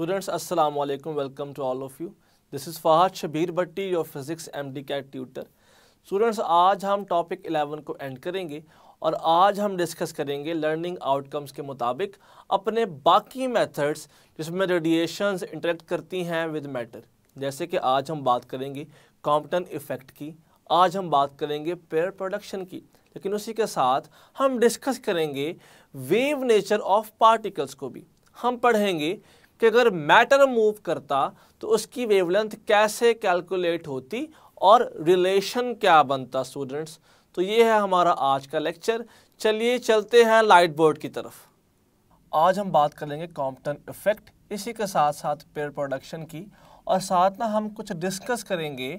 Students Assalamu welcome to all of you this is is Fahad Shabir Bhatti, your Physics MD CAT tutor students आज हम topic 11 को and करेंगे और आज हम डिस्कस करेंगे लर्निंग आउटकम्स के मुताबिक अपने बाकी मेथड्स जिसमें रेडिएशंस इंटरेक्ट करती हैं विद मैटर जैसे कि आज हम बात करेंगे कॉम्पटन इफ़ेक्ट की आज हम बात करेंगे पेयर प्रोडक्शन की लेकिन उसी के साथ हम डिस्कस करेंगे वेव नेचर ऑफ पार्टिकल्स को भी हम पढ़ेंगे कि अगर मैटर मूव करता तो उसकी वेवलेंथ कैसे कैलकुलेट होती और रिलेशन क्या बनता स्टूडेंट्स तो ये है हमारा आज का लेक्चर चलिए चलते हैं लाइट बोर्ड की तरफ आज हम बात करेंगे कॉम्पटन इफेक्ट इसी के साथ साथ पेयर प्रोडक्शन की और साथ ना हम कुछ डिस्कस करेंगे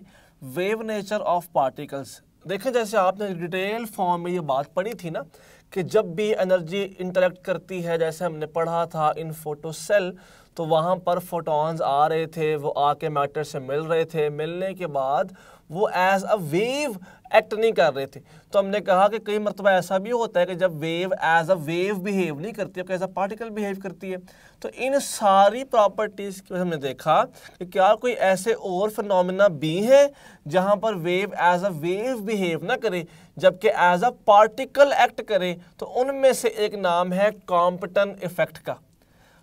वेव नेचर ऑफ पार्टिकल्स देखें जैसे आपने डिटेल फॉर्म में ये बात पढ़ी थी ना कि जब भी एनर्जी इंटरेक्ट करती है जैसे हमने पढ़ा था इन फोटोसेल तो वहाँ पर फोटॉन्स आ रहे थे वो आके मैटर से मिल रहे थे मिलने के बाद वो एज अ वेव एक्ट नहीं कर रहे थे तो हमने कहा कि कई मरतबा ऐसा भी होता है कि जब wave as a wave behave नहीं करती है एज अ पार्टिकल बिहेव करती है तो इन सारी प्रॉपर्टीज़ की हमने देखा कि क्या कोई ऐसे और फिनमिना भी हैं जहाँ पर wave as a wave behave ना करे जबकि एज अ पार्टिकल एक्ट करे तो उनमें से एक नाम है कॉम्पटन इफेक्ट का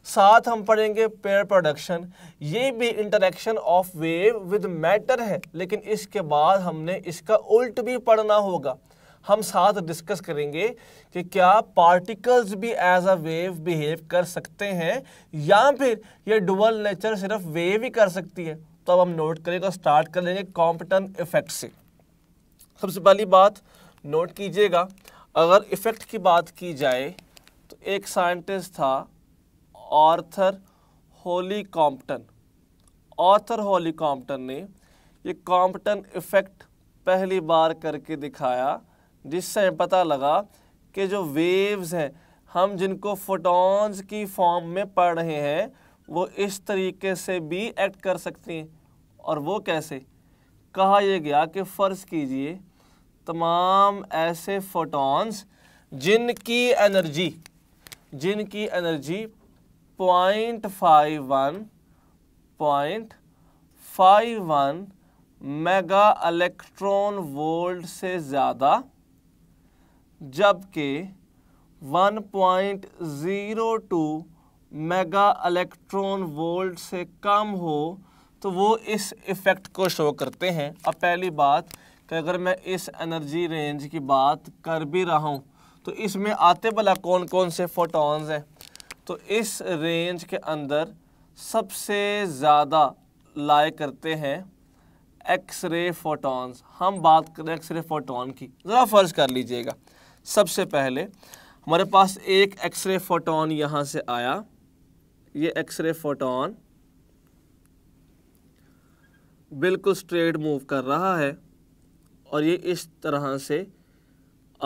साथ हम पढ़ेंगे पेयर प्रोडक्शन ये भी interaction of wave with matter है लेकिन इसके बाद हमने इसका उल्ट भी पढ़ना होगा हम साथ डिस्कस करेंगे कि क्या पार्टिकल्स भी एज अ वेव बिहेव कर सकते हैं या फिर ये डुअल नेचर सिर्फ वेव ही कर सकती है तो अब हम नोट करेंगे स्टार्ट कर लेंगे कॉम्पटन इफेक्ट से सबसे पहली बात नोट कीजिएगा अगर इफ़ेक्ट की बात की जाए तो एक साइंटिस्ट था Arthur Holly Compton Arthur Holly Compton ने ये कॉम्पटन इफ़ेक्ट पहली बार करके दिखाया जिससे पता लगा कि जो वेव्स हैं हम जिनको फोटॉन्स की फॉर्म में पढ़ रहे हैं वो इस तरीके से भी एक्ट कर सकती हैं और वो कैसे कहा यह गया कि फ़र्ज़ कीजिए तमाम ऐसे फोटॉन्स जिनकी एनर्जी जिनकी energy point five one point five one mega electron volt से ज़्यादा जबकि 1.02 मेगा अलेक्ट्रॉन वोल्ट से कम हो तो वो इस इफ़ेक्ट को शो करते हैं अब पहली बात कि अगर मैं इस एनर्जी रेंज की बात कर भी रहा हूँ तो इसमें आते भला कौन कौन से फोटॉन्स हैं तो इस रेंज के अंदर सबसे ज़्यादा लाए करते हैं एक्सरे फोटॉन्स हम बात करें एक्सरे फोटोन की ज़रा फ़र्ज़ कर लीजिएगा सबसे पहले हमारे पास एक एक्सरे फोटोन यहाँ से आया ये एक्सरे फोटोन बिल्कुल स्ट्रेट मूव कर रहा है और ये इस तरह से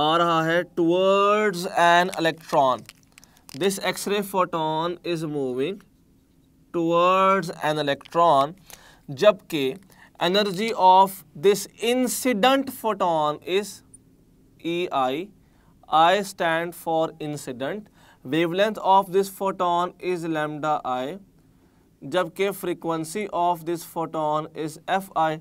आ रहा है towards an electron this x-ray photon is moving towards an electron जबकि energy of this incident photon is EI I stand for incident wavelength of this photon is lambda I जबकि frequency of this photon is Fi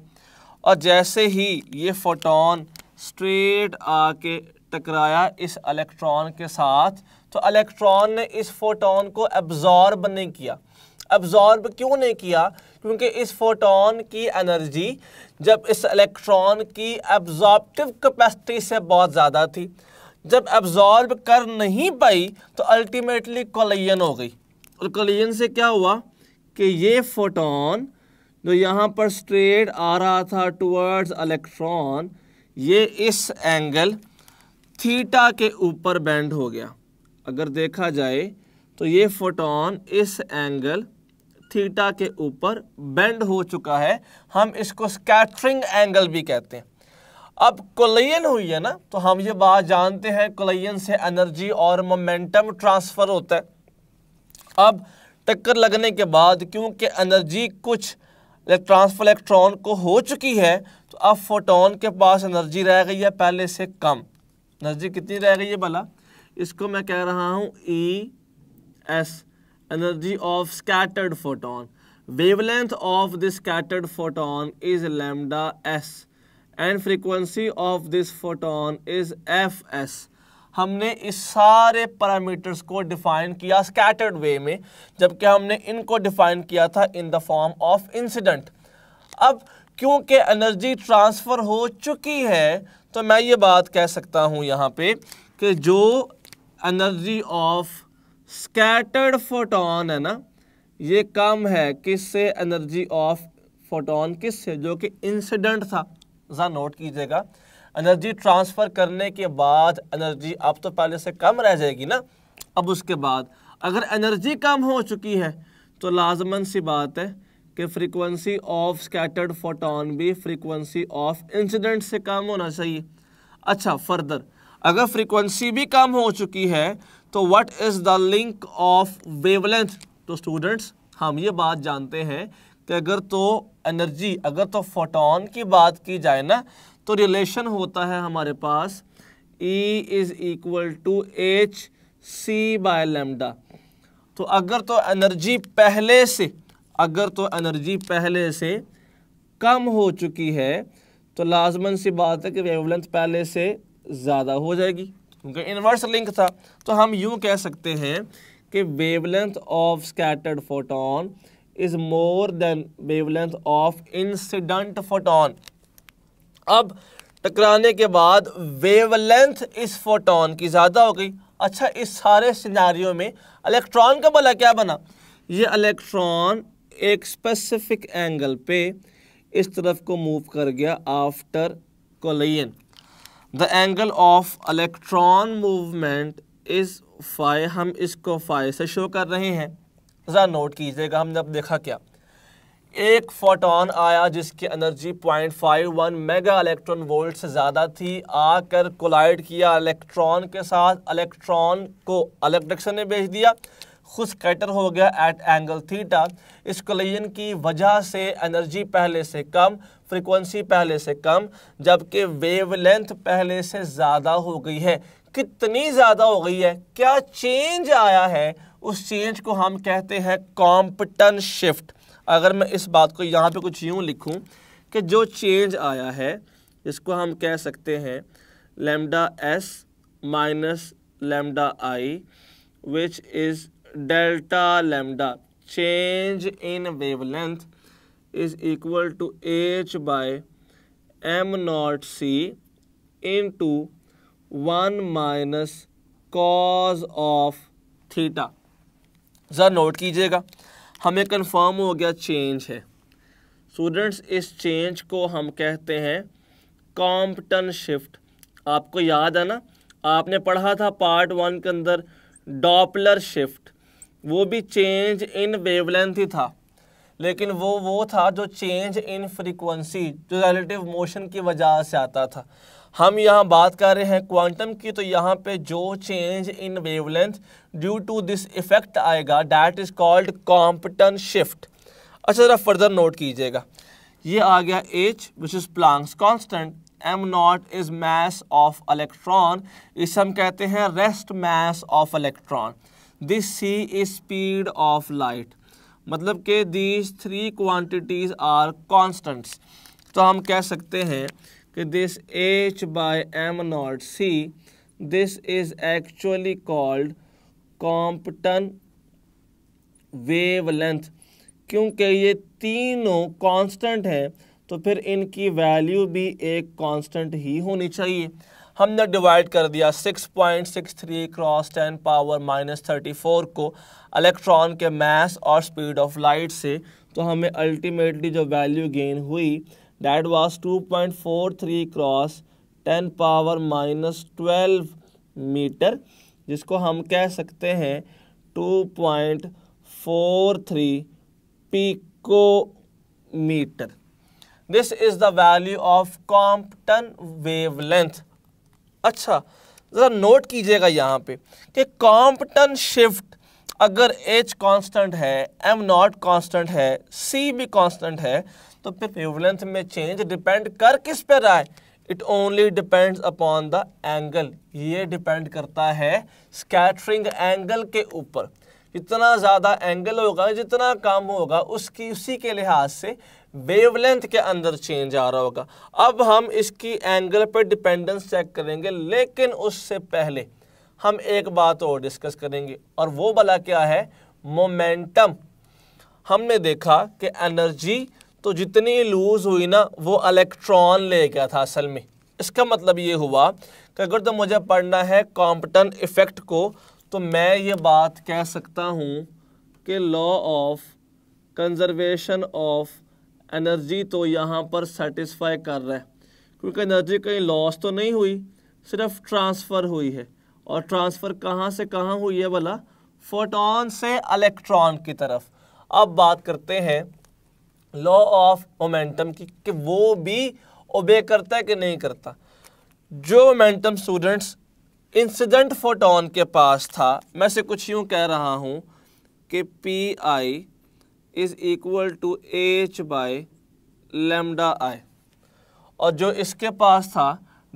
और जैसे ही ये photon straight आके टकराया इस electron के साथ तो इलेक्ट्रॉन ने इस फोटोन को एब्जॉर्ब नहीं किया एब्जॉर्ब क्यों नहीं किया क्योंकि इस फोटोन की एनर्जी जब इस इलेक्ट्रॉन की एब्जॉर्बिव कैपेसिटी से बहुत ज़्यादा थी जब एब्जॉर्ब कर नहीं पाई तो अल्टीमेटली कोलियन हो गई और कोलियन से क्या हुआ कि ये फोटोन जो यहाँ पर स्ट्रेट आ रहा था टुवर्ड्स इलेक्ट्रॉन ये इस एंगल थीटा के ऊपर बैंड हो गया अगर देखा जाए तो ये फोटोन इस एंगल थीटा के ऊपर बेंड हो चुका है हम इसको स्कैटरिंग एंगल भी कहते हैं अब कोलियन हुई है ना तो हम ये बात जानते हैं कोलियन से एनर्जी और मोमेंटम ट्रांसफ़र होता है अब टक्कर लगने के बाद क्योंकि एनर्जी कुछ ट्रांसफर इलेक्ट्रॉन को हो चुकी है तो अब फोटोन के पास एनर्जी रह गई है पहले से कम एनर्जी कितनी रह गई है भला इसको मैं कह रहा हूँ E s energy of scattered photon of of scattered photon is lambda s and frequency of this photon is f s हमने इस सारे पैरामीटर्स को डिफाइन किया स्कैटर्ड वे में जबकि हमने इनको डिफाइन किया था in the form of incident अब क्योंकि एनर्जी ट्रांसफ़र हो चुकी है तो मैं ये बात कह सकता हूँ यहाँ पे कि जो एनर्जी ऑफ स्कैटर्ड फोटोन है ना ये कम है किससे एनर्जी ऑफ फोटोन किससे जो कि इंसिडेंट था ज़रा नोट कीजिएगा एनर्जी ट्रांसफ़र करने के बाद एनर्जी अब तो पहले से कम रह जाएगी ना अब उसके बाद अगर एनर्जी कम हो चुकी है तो लाजमन सी बात है कि फ्रीक्वेंसी ऑफ स्कैटर्ड फोटोन भी फ्रीक्वेंसी ऑफ इंसिडेंट से कम होना चाहिए अच्छा फर्दर अगर फ्रीक्वेंसी भी कम हो चुकी है तो what is the link of wavelength तो स्टूडेंट्स हम ये बात जानते हैं कि अगर तो एनर्जी अगर तो फोटोन की बात की जाए ना तो रिलेशन होता है हमारे पास E is equal to h c by lambda तो अगर तो एनर्जी पहले से अगर तो एनर्जी पहले से कम हो चुकी है तो लाजमन सी बात है कि वेवलेंथ पहले से ज़्यादा हो जाएगी क्योंकि इन्वर्स लिंक था तो हम यूँ कह सकते हैं कि wavelength of scattered photon is more than wavelength of incident photon अब टकराने के बाद वेवलेंथ इस फोटोन की ज़्यादा हो गई अच्छा इस सारे सिनारियों में इलेक्ट्रॉन का भला क्या बना ये इलेक्ट्रॉन एक स्पेसिफिक एंगल पे इस तरफ को मूव कर गया after collision the angle of electron movement is phi हम इसको फाई से शो कर रहे हैं ज़रा नोट कीजिएगा हमने अब देखा क्या एक फोटोन आया जिसकी एनर्जी 0.51 मेगा इलेक्ट्रॉन वोल्ट से ज़्यादा थी आकर कोलाइड किया इलेक्ट्रॉन के साथ इलेक्ट्रॉन को अलग डायरेक्शन में भेज दिया खुश कैटर हो गया एट एंगल थीटा इस कोलिजन की वजह से एनर्जी पहले से कम फ्रीक्वेंसी पहले से कम जबकि वेवलेंथ पहले से ज़्यादा हो गई है कितनी ज़्यादा हो गई है क्या चेंज आया है उस चेंज को हम कहते हैं कॉम्पटन शिफ्ट अगर मैं इस बात को यहाँ पे कुछ यूँ लिखूँ कि जो चेंज आया है इसको हम कह सकते हैं lambda s minus lambda i which is delta change in wave length is equal to H by M naught c into one minus cos of theta ज़रा नोट कीजिएगा हमें कन्फर्म हो गया चेंज है स्टूडेंट्स इस change को हम कहते हैं कॉम्पटन शिफ्ट आपको याद है ना आपने पढ़ा था पार्ट वन के अंदर डॉपलर शिफ्ट वो भी चेंज इन वेवलेंथ ही था लेकिन वो वो था जो चेंज इन फ्रीक्वेंसी जो रिलेटिव मोशन की वजह से आता था हम यहाँ बात कर रहे हैं क्वांटम की तो यहाँ पे जो change in wavelength due to this effect आएगा that is called Compton shift अच्छा ज़रा फर्दर नोट कीजिएगा ये आ गया h which is Planck's constant m naught is mass of electron इसे हम कहते हैं rest mass of electron this c is speed of light मतलब कि these three quantities are constants तो हम कह सकते हैं कि this h by M naught c this is actually called Compton wavelength क्योंकि ये तीनों कांस्टेंट हैं तो फिर इनकी वैल्यू भी एक कांस्टेंट ही होनी चाहिए हमने डिवाइड कर दिया 6.63 क्रॉस 10 पावर माइनस थर्टी को इलेक्ट्रॉन के मास और स्पीड ऑफ लाइट से तो हमें अल्टीमेटली जो वैल्यू गेन हुई that was 2.43 cross 10 power minus twelve metre जिसको हम कह सकते हैं 2.43 picometre this is the value of Compton wavelength अच्छा ज़रा नोट कीजिएगा यहाँ पे कि कॉम्पटन शिफ्ट अगर एच कांस्टेंट है एम नॉट कांस्टेंट है सी भी कांस्टेंट है तो फिर वेवलेंथ में चेंज डिपेंड कर किस पर रहा है it only depends upon the angle ये डिपेंड करता है स्कैटरिंग एंगल के ऊपर जितना ज़्यादा एंगल होगा जितना कम होगा उसकी उसी के लिहाज से वेवलेंथ के अंदर चेंज आ रहा होगा अब हम इसकी एंगल पर डिपेंडेंस चेक करेंगे लेकिन उससे पहले हम एक बात और डिस्कस करेंगे और वो भला क्या है मोमेंटम हमने देखा कि एनर्जी तो जितनी लूज़ हुई ना वो इलेक्ट्रॉन ले गया था असल में इसका मतलब ये हुआ कि अगर तो मुझे पढ़ना है कॉम्पटन इफ़ेक्ट को तो मैं ये बात कह सकता हूँ कि law of conservation of energy तो यहाँ पर सेटिस्फाई कर रहा है क्योंकि एनर्जी कहीं लॉस तो नहीं हुई सिर्फ ट्रांसफ़र हुई है और ट्रांसफ़र कहाँ से कहाँ हुई है भला फोटोन से अलेक्ट्रॉन की तरफ अब बात करते हैं लॉ ऑफ मोमेंटम की कि वो भी ओबे करता है कि नहीं करता जो मोमेंटम स्टूडेंट्स इंसिडेंट फोटोन के पास था मैं से कुछ यूँ कह रहा हूँ कि P I is equal to H by lambda I और जो इसके पास था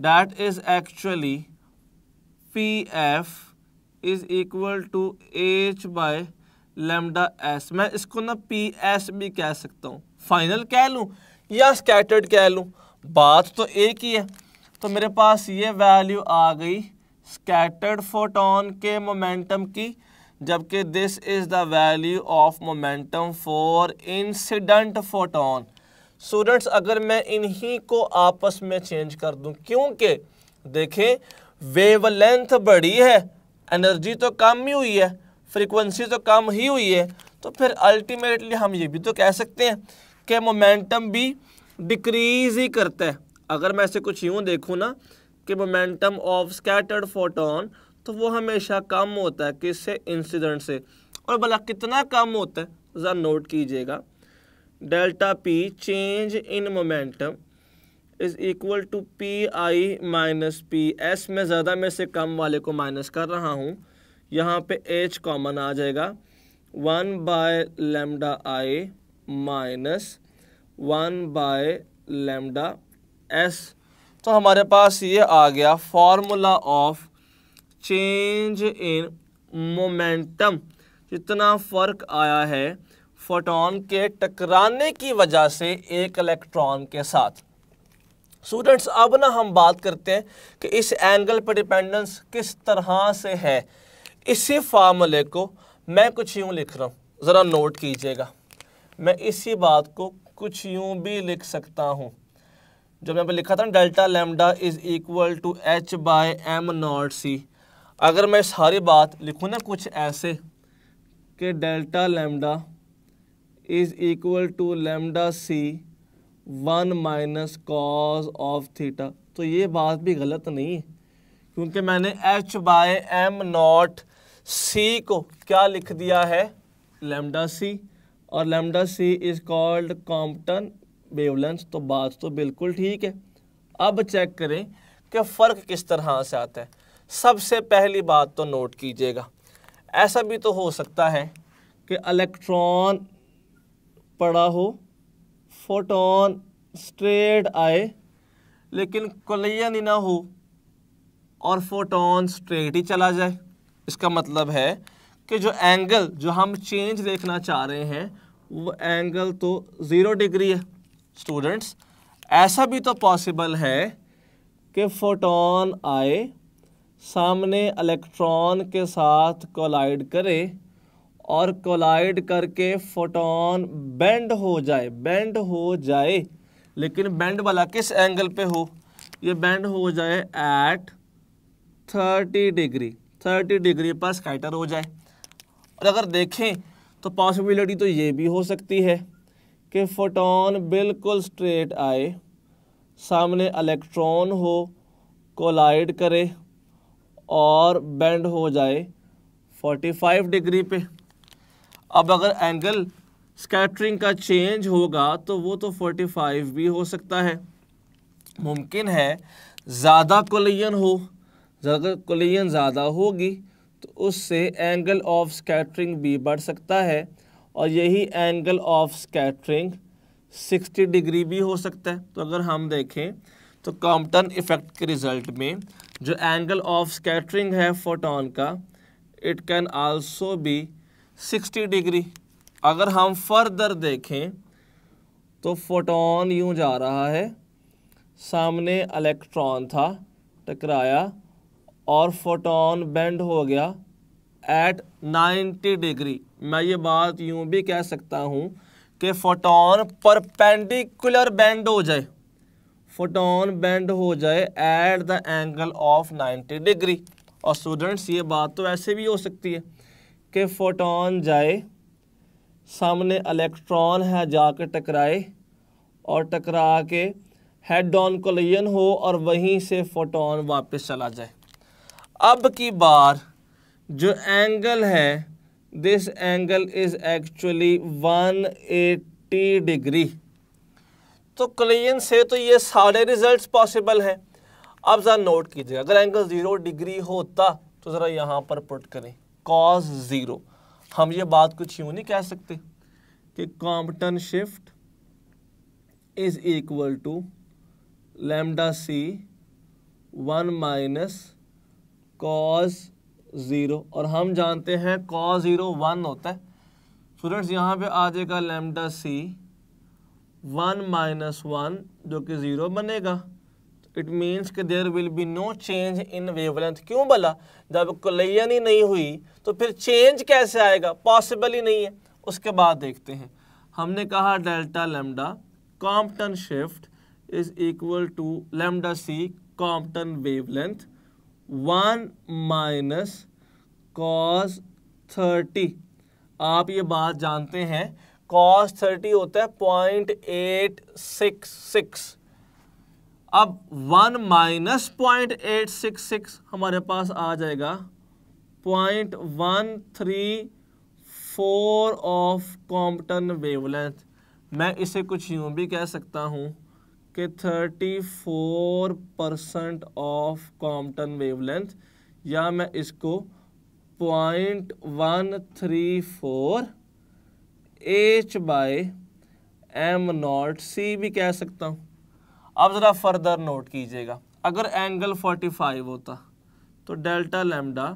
that is actually P F is equal to H by lambda S मैं इसको ना पी एस भी कह सकता हूँ फाइनल कह लूँ या स्कैटर्ड कह लूँ बात तो एक ही है तो मेरे पास ये वैल्यू आ गई स्कैटर्ड फोटोन के मोमेंटम की जबकि this is the value of momentum for incident photon students अगर मैं इन्हीं को आपस में चेंज कर दूं क्योंकि देखें वेवलेंथ बड़ी है एनर्जी तो कम ही हुई है फ्रीक्वेंसी तो कम ही हुई है तो फिर अल्टीमेटली हम ये भी तो कह सकते हैं कि मोमेंटम भी डिक्रीज ही करता है अगर मैं ऐसे कुछ यूँ देखूँ ना कि मोमेंटम ऑफ स्कैटर्ड फोटोन तो वो हमेशा कम होता है किससे इंसिडेंट से और भला कितना कम होता है ज़रा नोट कीजिएगा delta P change in momentum is equal to P I minus P S में ज़्यादा में से कम वाले को माइनस कर रहा हूँ यहाँ पे एच कॉमन आ जाएगा one by lambda I minus one by lambda S तो हमारे पास ये आ गया formula of change in momentum जितना फ़र्क आया है फोटोन के टकराने की वजह से एक इलेक्ट्रॉन के साथ स्टूडेंट्स अब ना हम बात करते हैं कि इस एंगल पर डिपेंडेंस किस तरह से है इसी फार्मूले को मैं कुछ यूँ लिख रहा हूँ ज़रा नोट कीजिएगा मैं इसी बात को कुछ यूँ भी लिख सकता हूँ जब मैं लिखा था delta lambda is equal to H by M naught C अगर मैं सारी बात लिखूँ ना कुछ ऐसे कि delta lambda is equal to lambda C one minus cos of theta तो ये बात भी गलत नहीं है क्योंकि मैंने H by M naught C को क्या लिख दिया है लेमडा सी और lambda C is called Compton बेवलेंस तो बात तो बिल्कुल ठीक है अब चेक करें कि फ़र्क किस तरह से आता है सबसे पहली बात तो नोट कीजिएगा ऐसा भी तो हो सकता है कि इलेक्ट्रॉन पड़ा हो फोटोन स्ट्रेट आए लेकिन कोलियन ही ना हो और फोटोन स्ट्रेट ही चला जाए इसका मतलब है कि जो एंगल जो हम चेंज देखना चाह रहे हैं वो एंगल तो ज़ीरो डिग्री है स्टूडेंट्स ऐसा भी तो पॉसिबल है कि फोटोन आए सामने इलेक्ट्रॉन के साथ कोलाइड करे और कोलाइड करके फोटोन बेंड हो जाए बेंड हो जाए लेकिन बेंड वाला किस एंगल पे हो ये बेंड हो जाए at thirty degree thirty degree पर स्काइटर हो जाए और अगर देखें तो पॉसिबिलिटी तो ये भी हो सकती है कि फोटोन बिल्कुल स्ट्रेट आए सामने इलेक्ट्रॉन हो कोलाइड करे और बेंड हो जाए 45 डिग्री पे अब अगर एंगल स्कैटरिंग का चेंज होगा तो वो तो 45 भी हो सकता है मुमकिन है ज़्यादा कोलियन हो अगर कोलियन ज़्यादा होगी तो उससे एंगल ऑफ स्कैटरिंग भी बढ़ सकता है और यही एंगल ऑफ स्कैटरिंग 60 डिग्री भी हो सकता है तो अगर हम देखें तो कॉम्पटन इफ़ेक्ट के रिज़ल्ट में जो एंगल ऑफ स्कैटरिंग है फोटोन का it can also be 60 degree अगर हम फर्दर देखें तो फोटोन यूं जा रहा है सामने इलेक्ट्रॉन था टकराया और फोटोन बेंड हो गया एट 90 डिग्री मैं ये बात यूं भी कह सकता हूँ कि फोटोन परपेंडिकुलर बेंड हो जाए फोटोन बेंड हो जाए at the angle of 90 degree और स्टूडेंट्स ये बात तो ऐसे भी हो सकती है कि फोटोन जाए सामने इलेक्ट्रॉन है जाकर टकराए और टकरा के हेड ऑन कोलियन हो और वहीं से फोटोन वापस चला जाए अब की बार जो एंगल है this angle is actually 180 degree तो क्लेन से तो ये सारे रिजल्ट्स पॉसिबल हैं अब ज़रा नोट कीजिए अगर एंगल ज़ीरो डिग्री होता तो ज़रा यहाँ पर पुट करें कॉज ज़ीरो हम ये बात कुछ यूँ नहीं कह सकते कि Compton shift is equal to lambda C one minus cos zero और हम जानते हैं कॉज ज़ीरो वन होता है स्टूडेंट्स यहाँ पे आ जाएगा lambda C one minus one जो कि ज़ीरो बनेगा इट मीन्स कि there will be no change in wavelength क्यों भला जब कोलियन ही नहीं हुई तो फिर चेंज कैसे आएगा पॉसिबल ही नहीं है उसके बाद देखते हैं हमने कहा delta lambda Compton shift is equal to lambda C Compton wavelength one minus cos thirty आप ये बात जानते हैं कॉस थर्टी होता है पॉइंट एट सिक्स सिक्स अब one minus point eight six six हमारे पास आ जाएगा point one three four of Compton wavelength मैं इसे कुछ यूं भी कह सकता हूं कि thirty four percent of Compton wavelength या मैं इसको point one three four H by M naught C भी कह सकता हूँ अब ज़रा फर्दर नोट कीजिएगा अगर एंगल 45 होता तो delta lambda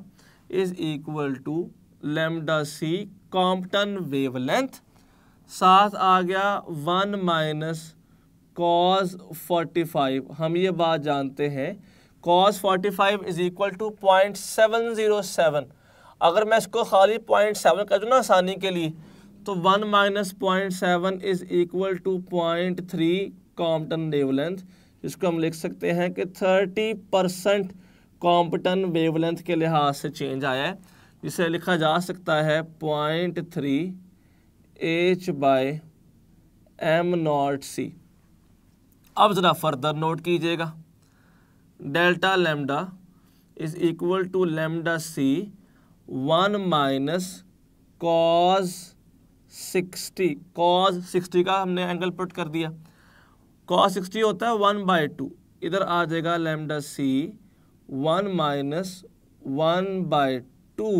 is equal to lambda C Compton wavelength साथ आ गया वन माइनस कॉज फाइव हम ये बात जानते हैं cos five is equal to point seven zero seven अगर मैं इसको खाली पॉइंट सेवन कर दूँ ना आसानी के लिए तो one minus point seven is equal to point three Compton wavelength इसको हम लिख सकते हैं कि थर्टी परसेंट कॉम्पटन वेवलेंथ के लिहाज से चेंज आया है इसे लिखा जा सकता है point three H by M naught C अब ज़रा फर्दर नोट कीजिएगा delta lambda is equal to lambda C one minus cos sixty cos sixty का हमने एंगल पुट कर दिया कॉज सिक्सटी होता है वन बाई टू इधर आ जाएगा lambda C one minus one by two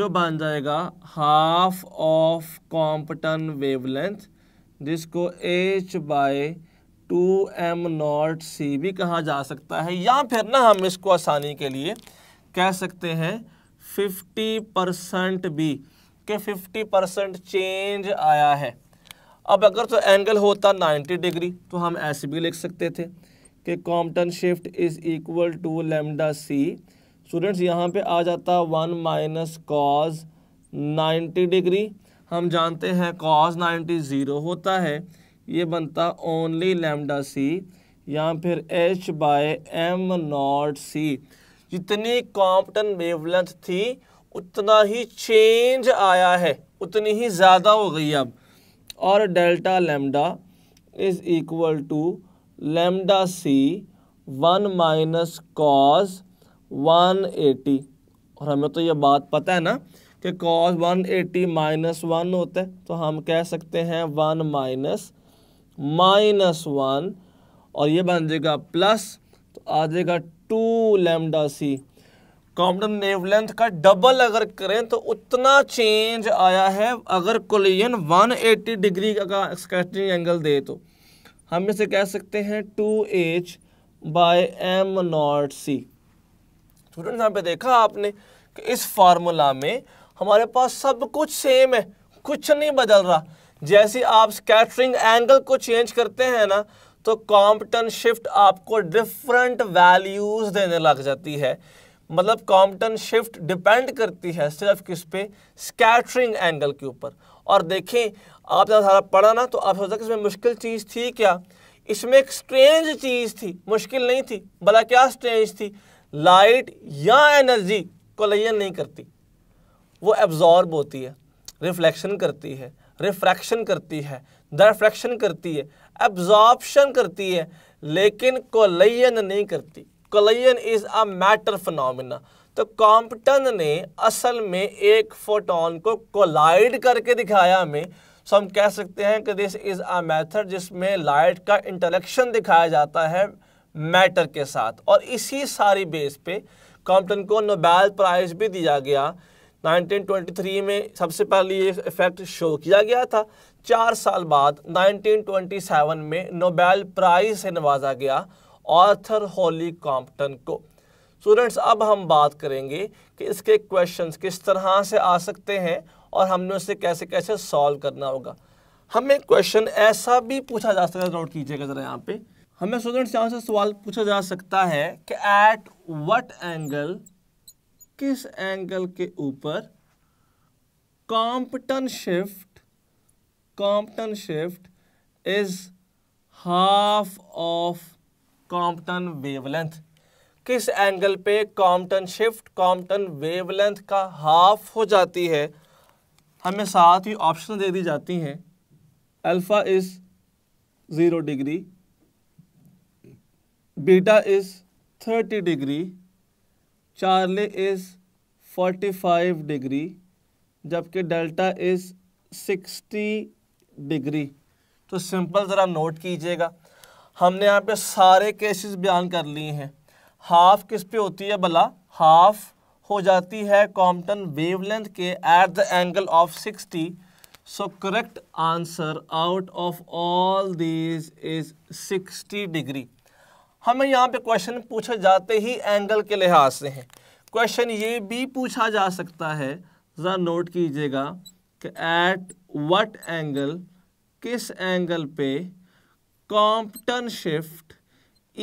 जो बन जाएगा हाफ ऑफ कॉम्पटन वेवलेंथ जिसको H by two M naught C भी कहा जा सकता है या फिर ना हम इसको आसानी के लिए कह सकते हैं फिफ्टी परसेंट भी कि 50 परसेंट चेंज आया है अब अगर तो एंगल होता 90 डिग्री तो हम ऐसे भी लिख सकते थे कि Compton shift is equal to lambda C students यहाँ पे आ जाता one minus cos ninety degree हम जानते हैं कॉज नाइन्टी ज़ीरो होता है ये बनता ओनली लेमडा सी या फिर H by M naught C जितनी कॉम्पटन वेवलेंथ थी उतना ही चेंज आया है उतनी ही ज़्यादा हो गई अब और delta lambda is equal to lambda C one minus cos one eighty और हमें तो ये बात पता है ना कि cos one eighty minus one होता है तो हम कह सकते हैं वन माइनस माइनस वन और ये बन जाएगा प्लस तो आ जाएगा two lambda C Compton length का डबल अगर करें तो उतना चेंज आया है अगर कोलियन 180 डिग्री का स्कैटरिंग एंगल दे तो हम इसे कह सकते हैं two H by M naught C student यहाँ पे देखा आपने कि इस फार्मूला में हमारे पास सब कुछ सेम है कुछ नहीं बदल रहा जैसे आप स्कैटरिंग एंगल को चेंज करते हैं ना तो कॉम्पटन शिफ्ट आपको डिफरेंट वैल्यूज़ देने लग जाती है मतलब कॉम्पटन शिफ्ट डिपेंड करती है सिर्फ किस पे स्कैटरिंग एंगल के ऊपर और देखें आप जब सारा पढ़ा ना तो आप सोचा कि इसमें मुश्किल चीज़ थी क्या इसमें एक स्ट्रेंज चीज़ थी मुश्किल नहीं थी भला क्या स्ट्रेंज थी लाइट या एनर्जी कोलिजन नहीं करती वो एब्जॉर्ब होती है रिफ्लेक्शन करती है रिफ्रैक्शन करती है दरफ्रैक्शन करती है एब्जॉर्बशन करती है लेकिन कोलिजन नहीं करती collision is a matter phenomena तो कॉम्पटन ने असल में एक फोटोन को कोलाइड करके दिखाया हमें सो so, हम कह सकते हैं कि दिस इज़ अ मेथड जिसमें लाइट का इंटरेक्शन दिखाया जाता है मैटर के साथ और इसी सारी बेस पे कॉम्पटन को नोबेल प्राइज़ भी दिया गया 1923 में सबसे पहले ये इफेक्ट शो किया गया था चार साल बाद 1927 में नोबेल प्राइज़ से नवाजा गया ऑर्थर हॉली कॉम्पटन को स्टूडेंट्स अब हम बात करेंगे कि इसके क्वेश्चंस किस तरह से आ सकते हैं और हमने उसे कैसे कैसे सॉल्व करना होगा हमें क्वेश्चन ऐसा भी पूछा जा सकता है नोट कीजिएगा ज़रा यहाँ पे हमें स्टूडेंट्स यहाँ से सवाल पूछा जा सकता है कि एट वट एंगल किस एंगल के ऊपर Compton shift Compton shift is half of Compton wavelength किस एंगल पे कॉम्पटन शिफ्ट कॉम्पटन वेवलेंथ का हाफ हो जाती है हमें साथ ही ऑप्शन दे दी जाती हैं alpha is zero degree beta is thirty degree Charlie is forty five degree जबकि डेल्टा इज़ सिक्सटी डिग्री तो सिंपल ज़रा नोट कीजिएगा हमने यहाँ पे सारे केसेस बयान कर लिए हैं हाफ किस पे होती है भला हाफ हो जाती है कॉम्पटन वेवलेंथ के at the angle of 60 so correct answer out of all this is 60 degree हमें यहाँ पे क्वेश्चन पूछे जाते ही एंगल के लिहाज से हैं क्वेश्चन ये भी पूछा जा सकता है ज़रा नोट कीजिएगा कि एट वट एंगल किस एंगल पे कॉम्पटन शिफ्ट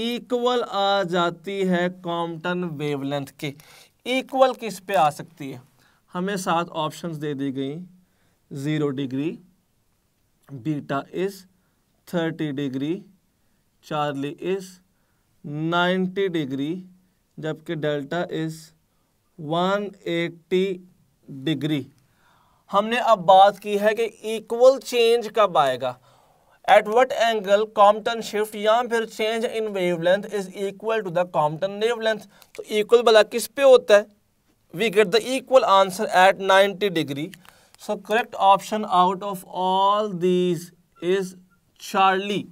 इक्वल आ जाती है कॉम्पटन वेवलेंथ के इक्वल किस पे आ सकती है हमें सात ऑप्शंस दे दी गई zero degree beta is thirty degree Charlie is ninety degree जबकि delta is one eighty degree हमने अब बात की है कि इक्वल चेंज कब आएगा at what angle Compton shift या फिर change in wavelength is equal to the Compton wavelength तो इक्वल वाला किस पे होता है we get the equal answer at 90 degree so correct option out of all these is Charlie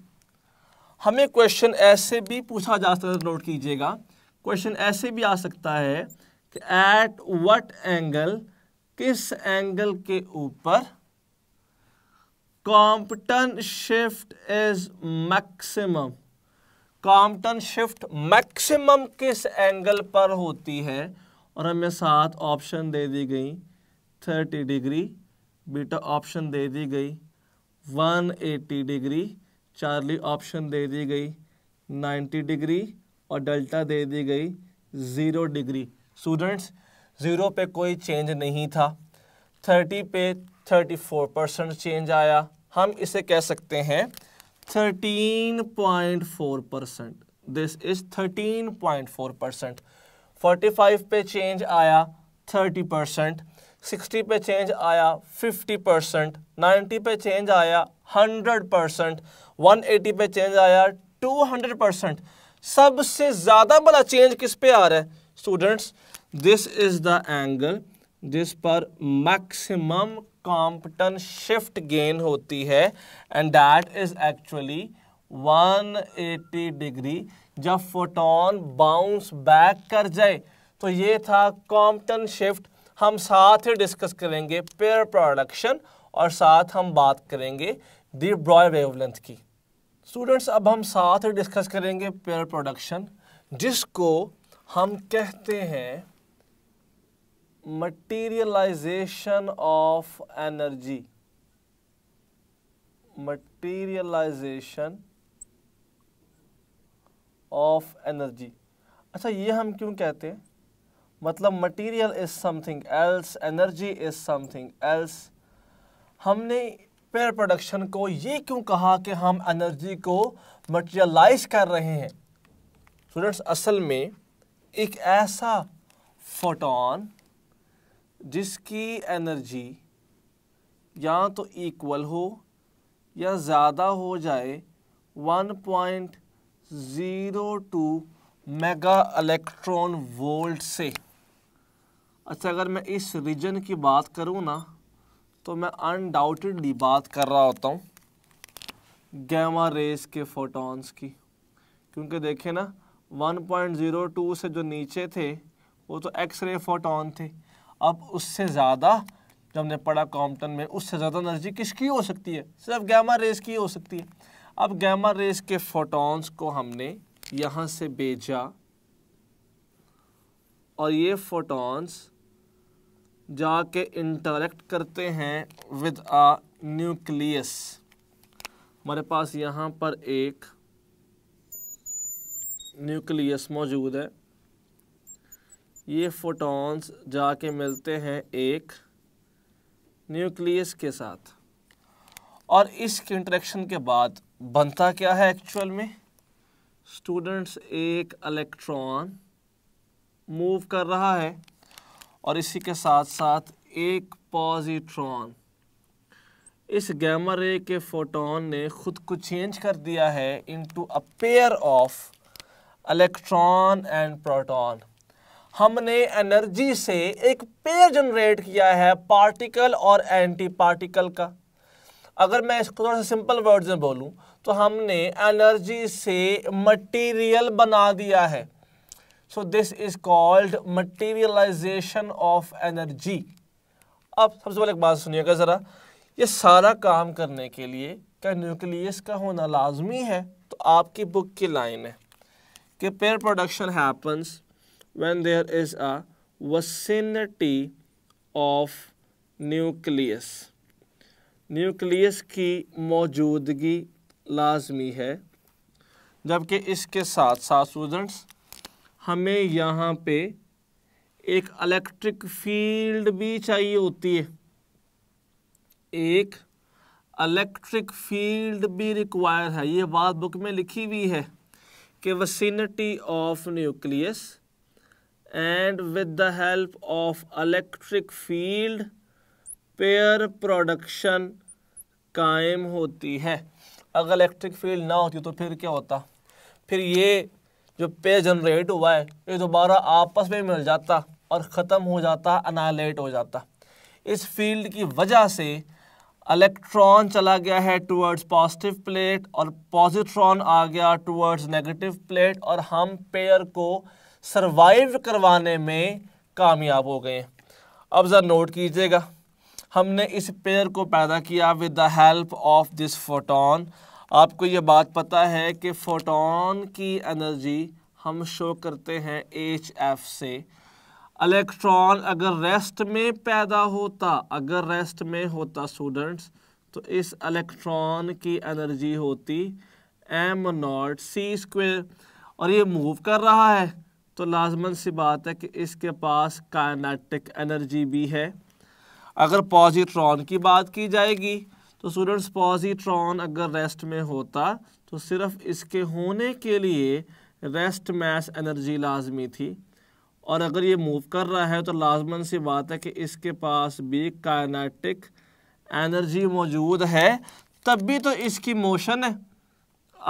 हमें question ऐसे भी पूछा जा सकता है नोट कीजिएगा क्वेश्चन ऐसे भी आ सकता है कि एट वट एंगल किस एंगल के ऊपर Compton shift is maximum Compton shift maximum किस एंगल पर होती है और हमें सात ऑप्शन दे दी गई थर्टी डिग्री बीटा ऑप्शन दे दी गई one eighty degree Charlie option दे दी गई नाइन्टी डिग्री और डेल्टा दे दी गई ज़ीरो डिग्री स्टूडेंट्स ज़ीरो पे कोई चेंज नहीं था थर्टी पे 34 परसेंट चेंज आया हम इसे कह सकते हैं 13.4 परसेंट दिस इज 13.4 परसेंट 45 पे चेंज आया 30 परसेंट सिक्सटी पे चेंज आया 50 परसेंट नाइन्टी पे चेंज आया 100 परसेंट वन एटी पे चेंज आया 200 परसेंट सबसे ज़्यादा बड़ा चेंज किस पे आ रहा है students this is the angle जिस पर मैक्सिमम कॉम्पटन शिफ्ट गेन होती है and that is actually 180 degree जब फोटोन बाउंस बैक कर जाए तो ये था कॉम्पटन शिफ्ट हम साथ ही डिस्कस करेंगे पेयर प्रोडक्शन और साथ हम बात करेंगे दी ब्रॉय वेवलेंथ की स्टूडेंट्स अब हम साथ ही डिस्कस करेंगे पेयर प्रोडक्शन जिसको हम कहते हैं materialisation of energy materialisation of energy अच्छा ये हम क्यों कहते हैं मतलब material is something else energy is something else हमने पेयर प्रोडक्शन को ये क्यों कहा कि हम एनर्जी को मटेरियलाइज कर रहे हैं स्टूडेंट्स असल में एक ऐसा फोटोन जिसकी एनर्जी या तो इक्वल हो या ज़्यादा हो जाए 1.02 मेगा अलेक्ट्रॉन वोल्ट से अच्छा अगर मैं इस रीजन की बात करूँ ना तो मैं अनडाउटेडली बात कर रहा होता हूँ गैमा रेस के फोटॉन्स की क्योंकि देखें ना 1.02 से जो नीचे थे वो तो एक्सरे फोटॉन थे अब उससे ज़्यादा जो हमने पढ़ा कॉम्पटन में उससे ज़्यादा एनर्जी किसकी हो सकती है सिर्फ गैमा रेस की हो सकती है अब गैमा रेस के फोटॉन्स को हमने यहाँ से भेजा और ये फोटॉन्स जाके इंटरेक्ट करते हैं विद आ न्यूक्लियस हमारे पास यहाँ पर एक न्यूक्लियस मौजूद है ये फोटॉन्स जाके मिलते हैं एक न्यूक्लियस के साथ और इसके इंटरेक्शन के बाद बनता क्या है एक्चुअल में स्टूडेंट्स एक इलेक्ट्रॉन मूव कर रहा है और इसी के साथ साथ एक पॉजिट्रॉन इस गैमा रे के फोटोन ने खुद को चेंज कर दिया है into a pair of electron and proton हमने एनर्जी से एक पेयर जनरेट किया है पार्टिकल और एंटी पार्टिकल का अगर मैं इसको थोड़ा सा सिंपल वर्ड्स में बोलूँ तो हमने एनर्जी से मटेरियल बना दिया है so this is called materialisation of energy अब सबसे पहले एक बात सुनिएगा ज़रा ये सारा काम करने के लिए क्या न्यूक्लियस का होना लाजमी है तो आपकी बुक की लाइन है कि pair production happens when there is a vicinity of nucleus nucleus की मौजूदगी लाजमी है जबकि इसके साथ साथ स्टूडेंट्स हमें यहाँ पे एक इलेक्ट्रिक फील्ड भी चाहिए होती है एक इलेक्ट्रिक फील्ड भी रिक्वायर है ये बात बुक में लिखी हुई है कि vicinity of nucleus and with the help of electric field pair production कायम होती है अगर इलेक्ट्रिक फील्ड ना होती तो फिर क्या होता फिर ये जो पे जनरेट हुआ है ये दोबारा आपस में मिल जाता और ख़त्म हो जाता अनालेट हो जाता इस फील्ड की वजह से इलेक्ट्रॉन चला गया है टुवर्ड्स पॉजिटिव प्लेट और पॉजिट्रॉन आ गया टुवर्ड्स नेगेटिव प्लेट और हम पेयर को सरवाइव करवाने में कामयाब हो गए अब ज़रा नोट कीजिएगा हमने इस पेयर को पैदा किया with the help of this photon आपको ये बात पता है कि फोटोन की एनर्जी हम शो करते हैं एच एफ से इलेक्ट्रॉन अगर रेस्ट में पैदा होता अगर रेस्ट में होता स्टूडेंट्स तो इस इलेक्ट्रॉन की एनर्जी होती एम नॉट सी स्क्वेयर और ये मूव कर रहा है तो लाजमन सी बात है कि इसके पास काइनेटिक एनर्जी भी है अगर पॉजिट्रॉन की बात की जाएगी तो स्टूडेंट्स पॉजिट्रॉन अगर रेस्ट में होता तो सिर्फ इसके होने के लिए रेस्ट मैस एनर्जी लाजमी थी और अगर ये मूव कर रहा है तो लाजमन सी बात है कि इसके पास भी काइनेटिक एनर्जी मौजूद है तब भी तो इसकी मोशन है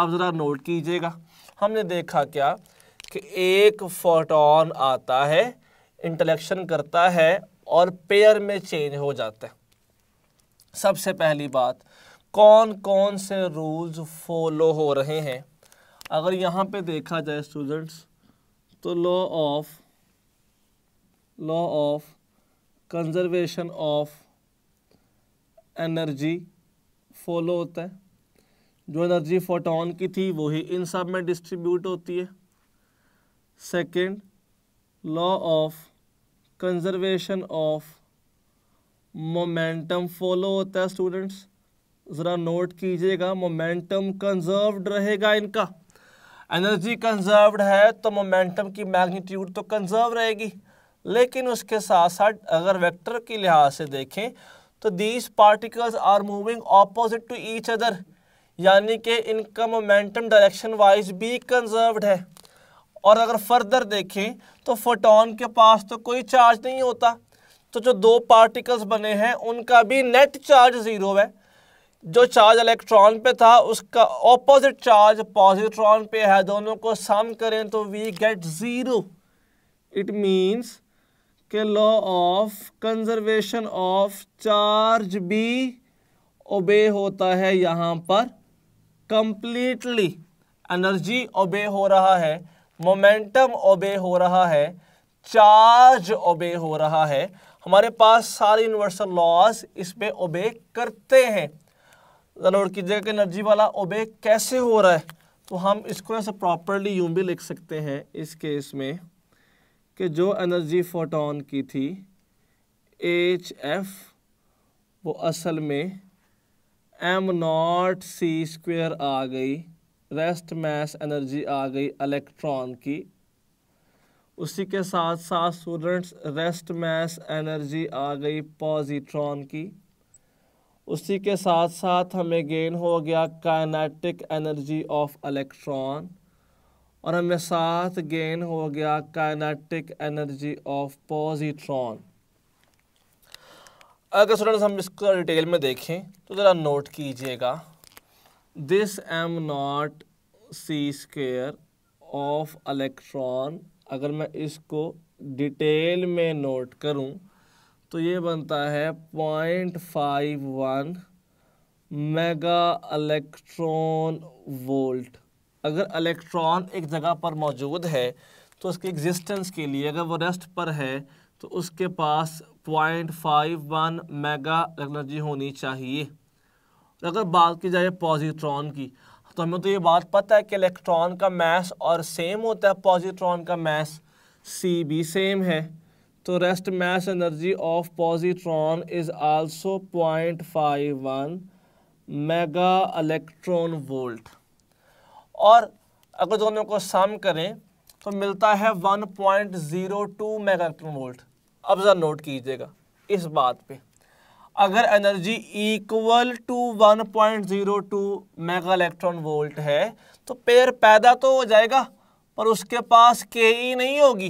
आप ज़रा नोट कीजिएगा हमने देखा क्या कि एक फोटोन आता है इंटलेक्शन करता है और पेयर में चेंज हो जाता है सबसे पहली बात कौन कौन से रूल्स फॉलो हो रहे हैं अगर यहाँ पे देखा जाए स्टूडेंट्स तो law of law of conservation of energy follow होता है जो एनर्जी फोटोन की थी वही इन सब में डिस्ट्रीब्यूट होती है second law of conservation of momentum follow होता है students ज़रा नोट कीजिएगा मोमेंटम कंजर्व्ड रहेगा इनका एनर्जी कंजर्व्ड है तो मोमेंटम की मैग्नीट्यूड तो कंजर्व रहेगी लेकिन उसके साथ साथ अगर वेक्टर के लिहाज से देखें तो these particles are moving opposite to each other यानी कि इनका मोमेंटम डायरेक्शन वाइज भी कंजर्व्ड है और अगर फर्दर देखें तो फोटोन के पास तो कोई चार्ज नहीं होता तो जो दो पार्टिकल्स बने हैं उनका भी नेट चार्ज ज़ीरो है जो चार्ज इलेक्ट्रॉन पे था उसका ऑपोजिट चार्ज पॉजिट्रॉन पे है दोनों को सम करें तो we get zero it means के law of conservation of charge भी ओबे होता है यहाँ पर कंप्लीटली एनर्जी ओबे हो रहा है मोमेंटम ओबे हो रहा है चार्ज ओबे हो रहा है हमारे पास सारे यूनिवर्सल लॉज इस ओबे करते हैं जरूर कीजिएगा कि एनर्जी वाला ओबे कैसे हो रहा है तो हम इसको ऐसे प्रॉपरली यूं भी लिख सकते हैं इस केस में कि जो एनर्जी फोटोन की थी एच एफ वो असल में एम नॉट सी स्क्वेयर आ गई रेस्ट मैस एनर्जी आ गई इलेक्ट्रॉन की उसी के साथ साथ स्टूडेंट्स रेस्ट मैस एनर्जी आ गई पॉजिट्रॉन की उसी के साथ साथ हमें गेन हो गया काइनेटिक एनर्जी ऑफ इलेक्ट्रॉन और हमें साथ गेन हो गया काइनेटिक एनर्जी ऑफ पॉजिट्रॉन अगर स्टूडेंट्स हम इसको डिटेल में देखें तो ज़रा नोट कीजिएगा this m naught c square of electron अगर मैं इसको डिटेल में नोट करूं तो ये बनता है point five one mega electron volt अगर अलेक्ट्रॉन एक जगह पर मौजूद है तो उसके एग्जिस्टेंस के लिए अगर वो रेस्ट पर है तो उसके पास point five one mega energy होनी चाहिए अगर बात की जाए पॉजिट्रॉन की तो हमें तो ये बात पता है कि इलेक्ट्रॉन का मैस और सेम होता है पॉजिट्रॉन का मैस सी भी सेम है तो rest mass energy of positron is also point five one mega electron volt और अगर दोनों को सम करें तो मिलता है one point zero two mega electron volt अब ज़रा नोट कीजिएगा इस बात पे अगर energy equal to 1.02 mega electron volt है तो पेड़ पैदा तो हो जाएगा पर उसके पास के ई नहीं होगी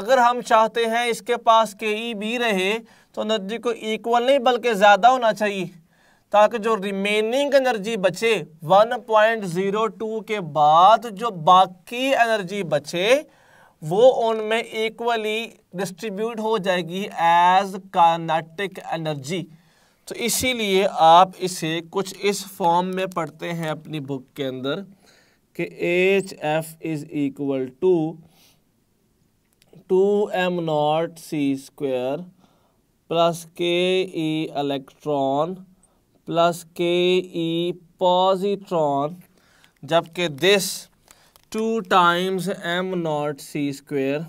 अगर हम चाहते हैं इसके पास के ई भी रहे तो एनर्जी को इक्वल नहीं बल्कि ज़्यादा होना चाहिए ताकि जो रिमेनिंग एनर्जी बचे 1.02 के बाद जो बाकी एनर्जी बचे वो उनमें इक्वली डिस्ट्रीब्यूट हो जाएगी एज कानाटिक एनर्जी तो इसीलिए आप इसे कुछ इस फॉर्म में पढ़ते हैं अपनी बुक के अंदर कि h f is equal to two M naught C square plus K E electron plus K E positron जबकि this naught C square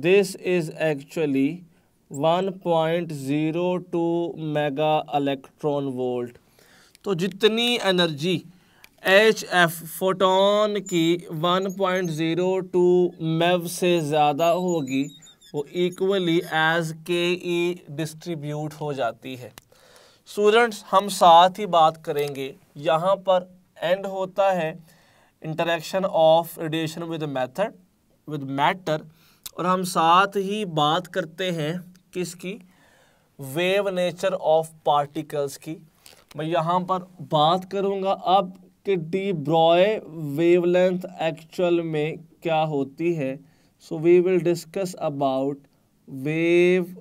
this is actually one point zero 1.02 mega electron volt तो जितनी energy H F photon की 1.02 मेव से ज़्यादा होगी वो equally as के ई distribute हो जाती है स्टूडेंट्स हम साथ ही बात करेंगे यहाँ पर एंड होता है interaction of radiation with method with matter और हम साथ ही बात करते हैं किसकी वेव नेचर ऑफ पार्टिकल्स की मैं यहाँ पर बात करूँगा अब कि डी ब्रॉय वेवलेंथ एक्चुअल में क्या होती है so we will discuss about wave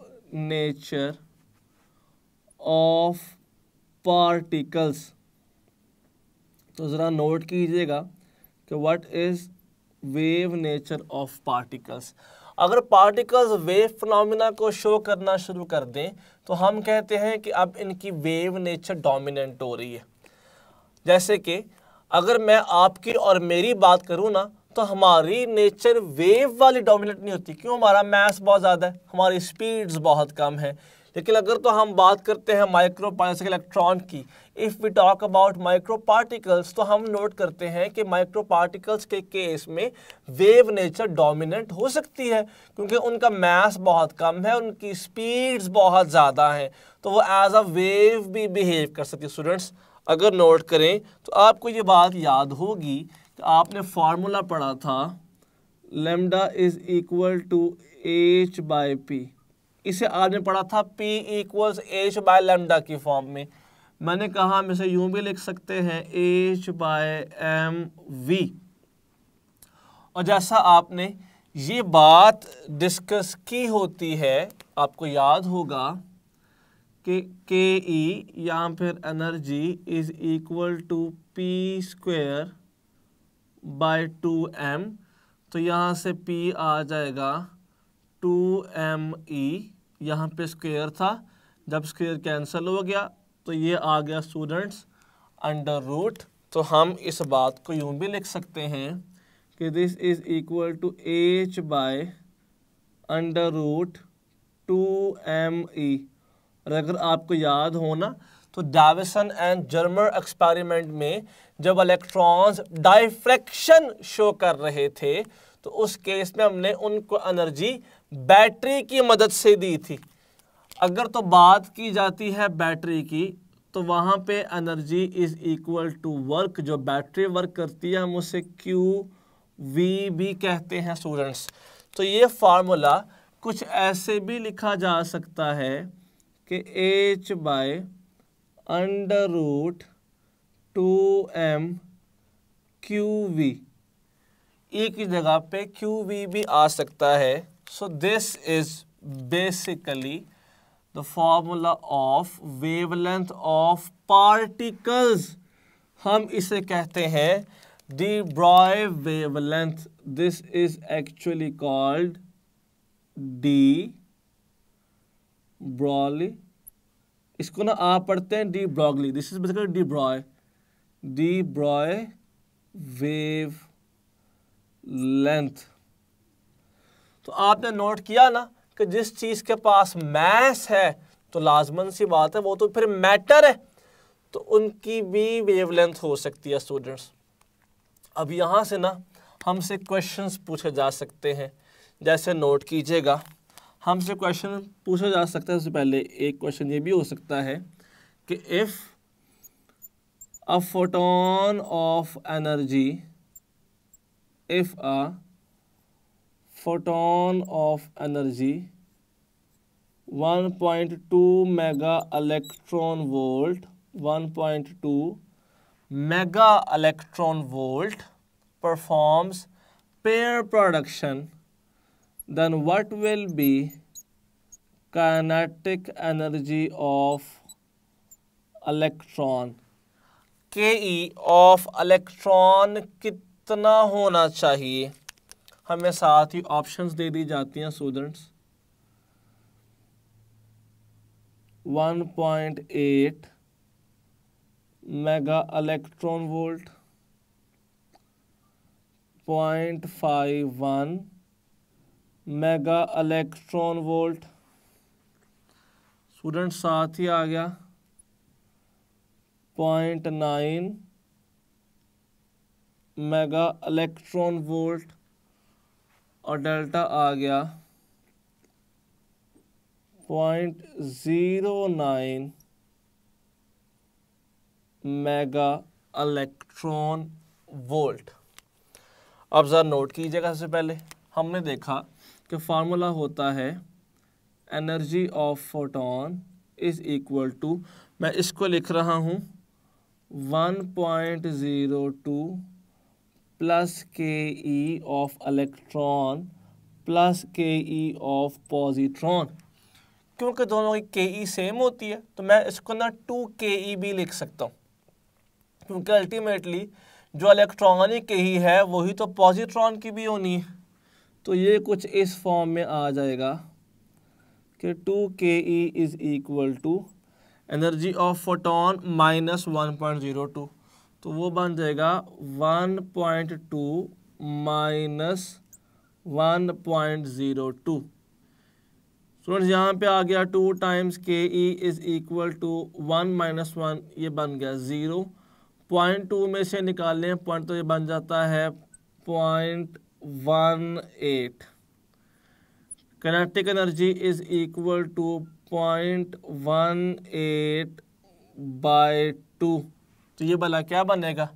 nature of particles तो ज़रा नोट कीजिएगा कि what is wave nature of particles अगर पार्टिकल्स वेव फिनोमिना को शो करना शुरू कर दें तो हम कहते हैं कि अब इनकी वेव नेचर डोमिनेंट हो रही है जैसे कि अगर मैं आपकी और मेरी बात करूँ ना तो हमारी नेचर वेव वाली डोमिनेट नहीं होती क्यों हमारा मैथ बहुत ज़्यादा है हमारी स्पीड्स बहुत कम है लेकिन अगर तो हम बात करते हैं माइक्रो पार्टिकल इलेक्ट्रॉन की if we talk about micro particles तो हम नोट करते हैं कि माइक्रो पार्टिकल्स के केस में वेव नेचर डोमिनेंट हो सकती है क्योंकि उनका मास बहुत कम है उनकी स्पीड्स बहुत ज़्यादा हैं तो वो एज अ वेव भी बिहेव कर सकती स्टूडेंट्स अगर नोट करें तो आपको ये बात याद होगी कि आपने फार्मूला पढ़ा था lambda is equal to h by p इसे आपने पढ़ा था P equals h by lambda की फॉर्म में मैंने कहा हम इसे यूं भी लिख सकते हैं एच बाय एम वी और जैसा आपने ये बात डिस्कस की होती है आपको याद होगा कि के ई या फिर energy is equal to p square by two m तो यहाँ से पी आ जाएगा टू एम ई यहाँ पे स्क्वेयर था जब स्क्वेयर कैंसिल हो गया तो ये आ गया स्टूडेंट्स अंडर रूट तो हम इस बात को यूं भी लिख सकते हैं कि this is equal to H by under root two m E और अगर आपको याद हो ना तो डाविसन एंड जर्मर एक्सपेरिमेंट में जब इलेक्ट्रॉन्स डाइफ्रैक्शन शो कर रहे थे तो उस केस में हमने उनको एनर्जी बैटरी की मदद से दी थी अगर तो बात की जाती है बैटरी की तो वहाँ पे energy is equal to work जो बैटरी वर्क करती है हम उसे क्यू वी भी कहते हैं स्टूडेंट्स तो ये फार्मूला कुछ ऐसे भी लिखा जा सकता है कि h by under root two m q V एक ही जगह पे क्यू वी भी आ सकता है So this is basically the formula of wavelength of particles. हम इसे कहते हैं de Broglie wavelength. This is actually called de Broglie. इसको ना आप पढ़ते हैं de Broglie. This is basically de Broglie. De Broglie wave तो आपने नोट किया ना कि जिस चीज़ के पास मैस है तो लाजमन सी बात है वो तो फिर मैटर है तो उनकी भी वेवलेंथ हो सकती है स्टूडेंट्स अब यहाँ से ना हमसे क्वेश्चंस पूछे जा सकते हैं जैसे नोट कीजिएगा हमसे क्वेश्चन पूछा जा सकता है सबसे पहले एक क्वेश्चन ये भी हो सकता है कि if a photon of energy if a photon of energy 1.2 mega electron volt 1.2 mega electron volt performs pair production then what will be kinetic energy of electron K E of electron कितना होना चाहिए हमें साथ ही options दे दी जाती हैं students 1.8 mega electron volt point five one mega electron volt student साथ ही आ गया point nine mega electron volt और डेल्टा आ गया point zero nine mega electron volt अब ज़रा नोट कीजिएगा सबसे पहले हमने देखा कि फार्मूला होता है energy of photon is equal to मैं इसको लिख रहा हूँ one point zero two plus K E of electron plus K E of positron क्योंकि दोनों की के ई सेम होती है तो मैं इसको ना टू के ई भी लिख सकता हूँ क्योंकि अल्टीमेटली जो इलेक्ट्रॉनिक के ही है वही तो पॉजिट्रॉन की भी होनी है तो ये कुछ इस फॉर्म में आ जाएगा कि two K E is equal to energy of photon minus one point zero two तो वो बन जाएगा one point two minus one point zero two students यहाँ पे आ गया two times K E is equal to one minus one ये बन गया ज़ीरो पॉइंट टू में से लें पॉइंट तो ये बन जाता है point one eight energy is equal to point one eight by two तो ये भला क्या बनेगा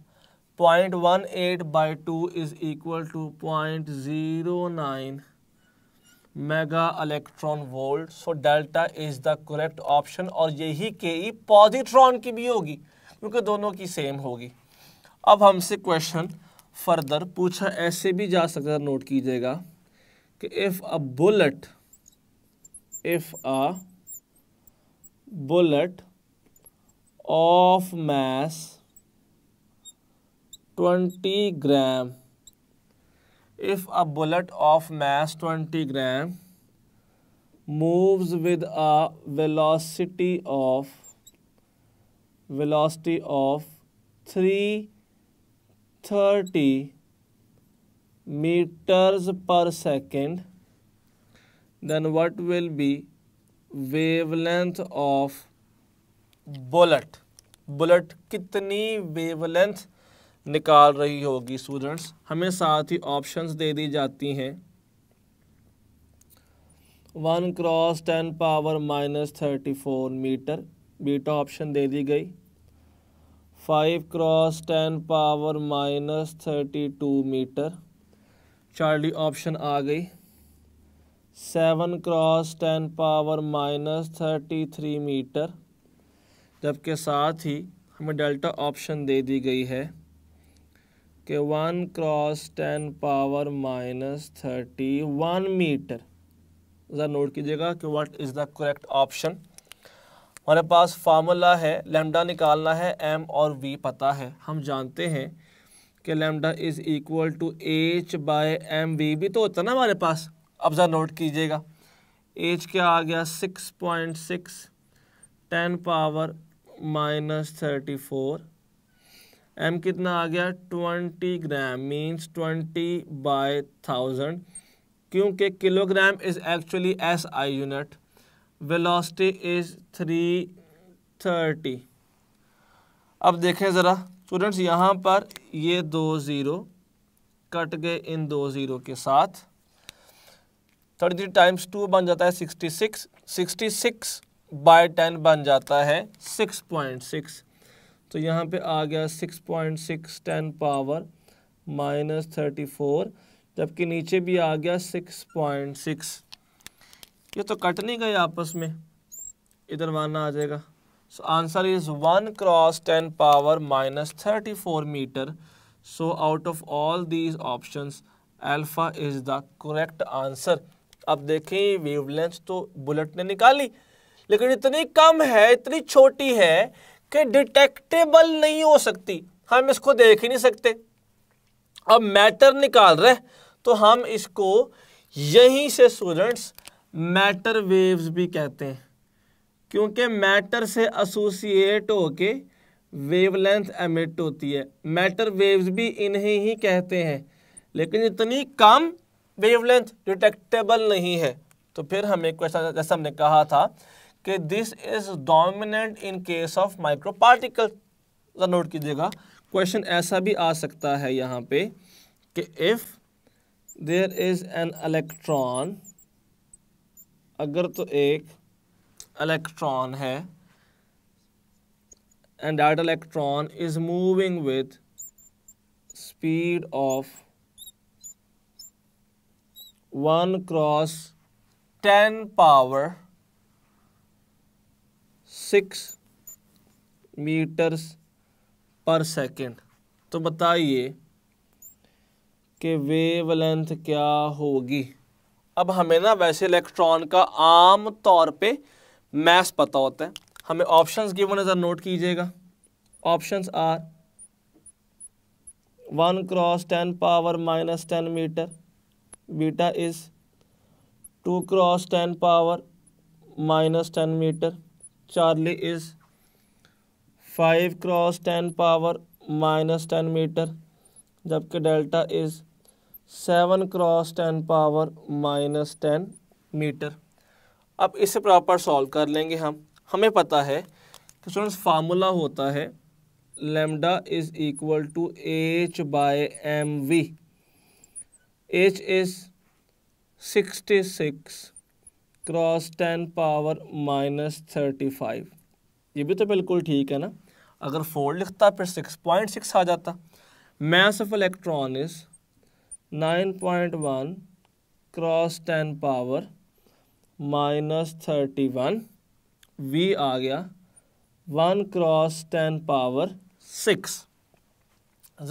point one eight by two is equal to point zero nine mega electron volt so delta is the correct option और यही के E positron की भी होगी क्योंकि दोनों की सेम होगी अब हमसे क्वेश्चन फर्दर पूछा ऐसे भी जा सकता नोट कीजिएगा कि if a bullet if a bullet of mass 20 gram if a bullet of mass 20 gram moves with a velocity of velocity of 330 meters per second then what will be wavelength of bullet bullet कितनी wavelength निकाल रही होगी students हमें साथ ही options दे दी जाती हैं one cross ten power minus thirty four metre beta option दे दी गई five cross ten power minus thirty two metre charlie option आ गई seven cross ten power minus thirty three metre जबकि साथ ही हमें डेल्टा ऑप्शन दे दी गई है कि one cross ten power minus thirty one metre ज़रा नोट कीजिएगा कि what is the correct option हमारे पास फार्मूला है लेमडा निकालना है एम और वी पता है हम जानते हैं कि lambda is equal to H by m v भी तो होता ना हमारे पास अब ज़रा नोट कीजिएगा एच क्या आ गया six point six ten power minus thirty four m कितना आ गया twenty gram means twenty by thousand क्योंकि kilogram is actually S I unit velocity is three thirty अब देखें ज़रा स्टूडेंट्स यहाँ पर ये दो ज़ीरो कट गए इन दो ज़ीरो के साथ थर्टी थ्री टाइम्स टू बन जाता है sixty six sixty six by ten बन जाता है सिक्स पॉइंट सिक्स तो यहाँ पे आ गया six point six ten power minus thirty four जबकि नीचे भी आ गया सिक्स पॉइंट सिक्स ये तो कट नहीं गए आपस में इधर वन आ जाएगा so answer is one cross ten power minus thirty four metre so out of all these option alpha is the correct answer अब देखें वेवलेंथ तो बुलेट ने निकाली लेकिन इतनी कम है इतनी छोटी है कि डिटेक्टेबल नहीं हो सकती हम इसको देख ही नहीं सकते अब मैटर निकाल रहे तो हम इसको यहीं से स्टूडेंट्स मैटर वेव्स भी कहते हैं क्योंकि मैटर से एसोसिएट होके वेवलेंथ एमिट होती है मैटर वेव्स भी इन्हें ही कहते हैं लेकिन इतनी कम वेवलेंथ डिटेक्टेबल नहीं है तो फिर हमें क्वेश्चन जैसे हमने कहा था कि this is dominant in case of micro particle note कीजिएगा क्वेश्चन ऐसा भी आ सकता है यहाँ पे कि if there is an electron अगर तो एक इलेक्ट्रॉन है and that electron is moving with speed of one cross ten power six metres per second तो बताइए कि वेव लेंथ क्या होगी अब हमें ना वैसे इलेक्ट्रॉन का आम तौर पे मैस पता होता है हमें ऑप्शंस गिवन है ज़रा नोट कीजिएगा options are one cross ten power minus ten metre beta is two cross ten power minus ten metre charlie is five cross ten power minus ten metre जबकि delta is seven cross ten power minus ten metre अब इसे proper solve कर लेंगे हम हमें पता है कि स्टूडेंट्स फार्मूला होता है lambda is equal to H by m v h is sixty six cross ten power minus thirty five ये भी तो बिल्कुल ठीक है ना अगर फोर लिखता फिर सिक्स पॉइंट सिक्स आ जाता mass of electron is nine point one cross ten power minus thirty one v आ गया one cross ten power six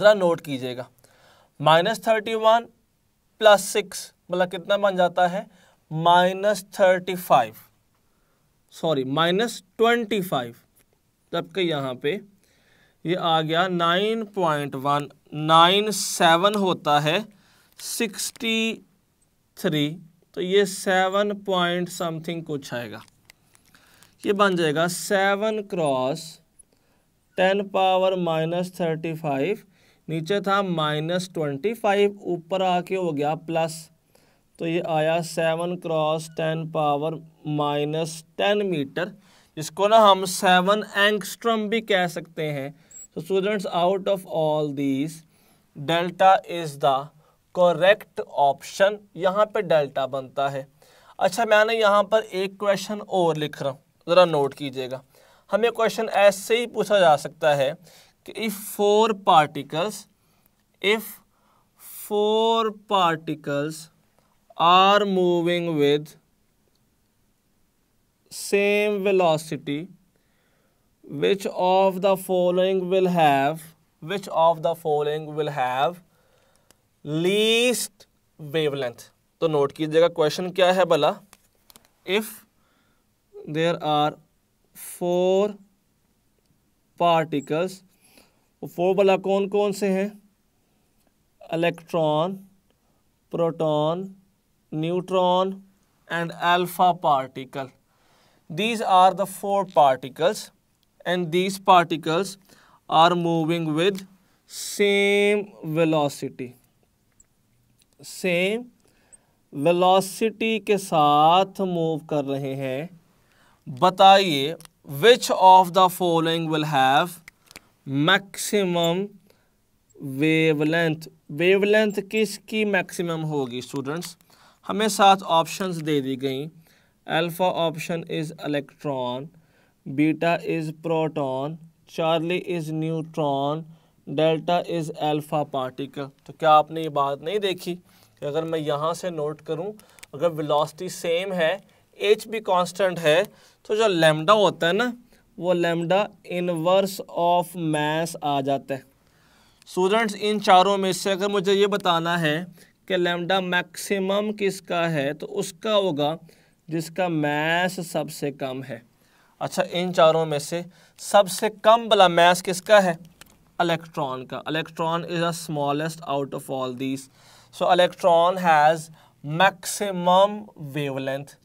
ज़रा नोट कीजिएगा minus thirty one plus six मतलब कितना बन जाता है minus thirty five sorry minus twenty five जबकि यहाँ पे ये यह आ गया nine point one nine seven होता है सिक्सटी थ्री तो ये सेवन पॉइंट समथिंग कुछ आएगा ये बन जाएगा seven cross ten power minus thirty five नीचे था माइनस ट्वेंटी फाइव ऊपर आके हो गया प्लस तो ये आया seven cross ten power minus ten metre जिसको ना हम सेवन एंगस्ट्रम भी कह सकते हैं so students out of all these delta is the correct option यहाँ पे डेल्टा बनता है अच्छा मैंने यहाँ पर एक क्वेश्चन और लिख रहा हूँ ज़रा नोट कीजिएगा हमें क्वेश्चन ऐसे ही पूछा जा सकता है कि if four particles if four particles are moving with same velocity which of the following will have which of the following will have least wavelength तो नोट कीजिएगा क्वेश्चन क्या है भला if there are four particles four भला कौन कौन से हैं electron proton neutron and alpha particle these are the four particles and these particles are moving with same velocity same velocity के साथ move कर रहे हैं बताइए which of the following will have maximum wavelength wavelength किसकी maximum होगी students हमें सात ऑप्शंस दे दी गई alpha option is electron beta is proton charlie is neutron delta is alpha particle तो क्या आपने ये बात नहीं देखी कि अगर मैं यहाँ से नोट करूँ अगर वेलोसिटी सेम है एच भी कांस्टेंट है तो जो लेमडा होता है ना वो लेमडा इनवर्स ऑफ मैस आ जाता है स्टूडेंट्स इन चारों में से अगर मुझे ये बताना है कि लैमडा मैक्सिमम किसका है तो उसका होगा जिसका मैस सबसे कम है अच्छा इन चारों में से सबसे कम वाला मैस किसका है इलेक्ट्रॉन का electron is the smallest out of all these so electron has maximum wavelength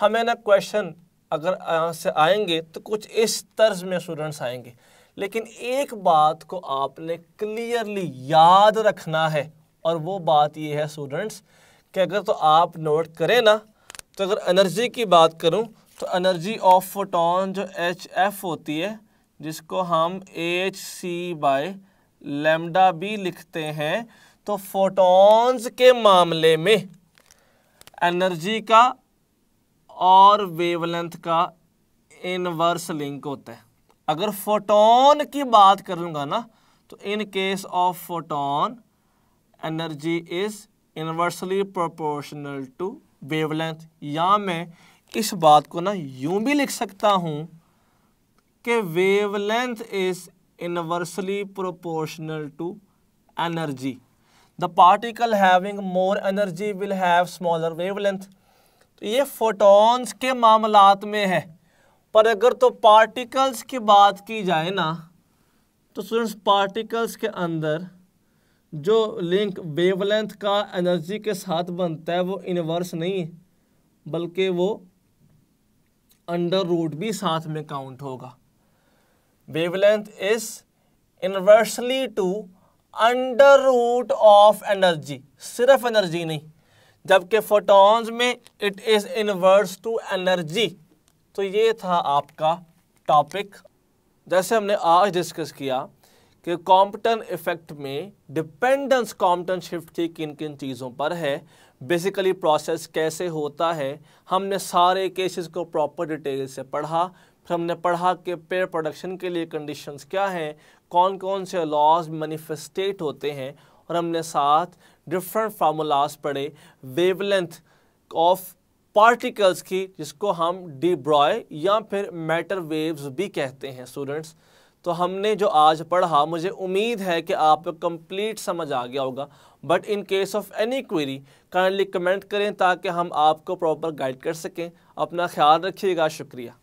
हमें ना क्वेश्चन अगर से आएंगे तो कुछ इस तर्ज में स्टूडेंट्स आएंगे लेकिन एक बात को आपने क्लियरली याद रखना है और वो बात ये है स्टूडेंट्स कि अगर तो आप नोट करें ना तो अगर एनर्जी की बात करूँ तो एनर्जी ऑफ फोटोन जो एच एफ होती है जिसको हम एच सी बाय लेमडा भी लिखते हैं तो फोटॉन्स के मामले में एनर्जी का और वेवलेंथ का इनवर्स लिंक होता है अगर फोटोन की बात करूँगा ना तो in case of photon energy is inversely proportional to wavelength या मैं इस बात को ना यूं भी लिख सकता हूँ कि wavelength is inversely proportional to energy the particle having more energy will have smaller wavelength तो ये फोटॉन्स के मामलात में है पर अगर तो पार्टिकल्स की बात की जाए ना तो स्टूडेंट्स पार्टिकल्स के अंदर जो लिंक वेवलेंथ का एनर्जी के साथ बनता है वो इनवर्स नहीं बल्कि वो अंडर रूट भी साथ में काउंट होगा wavelength is inversely to under root of energy सिर्फ एनर्जी नहीं जबकि फोटॉन्स में it is inverse to energy तो ये था आपका टॉपिक जैसे हमने आज डिस्कस किया कि कॉम्पटन इफेक्ट में डिपेंडेंस कॉम्पटन शिफ्ट की किन किन चीज़ों पर है बेसिकली प्रोसेस कैसे होता है हमने सारे केसेस को प्रॉपर डिटेल से पढ़ा फिर हमने पढ़ा कि पेयर प्रोडक्शन के लिए कंडीशंस क्या हैं कौन कौन से लॉज मैनिफेस्टेट होते हैं और हमने साथ डिफरेंट फार्मूलाज पढ़े वेवलेंथ ऑफ पार्टिकल्स की जिसको हम डी ब्रॉय या फिर मैटर वेव्स भी कहते हैं स्टूडेंट्स तो हमने जो आज पढ़ा मुझे उम्मीद है कि आपको कंप्लीट समझ आ गया होगा but in case of any query kindly comment करें ताकि हम आपको प्रॉपर गाइड कर सकें अपना ख्याल रखिएगा शुक्रिया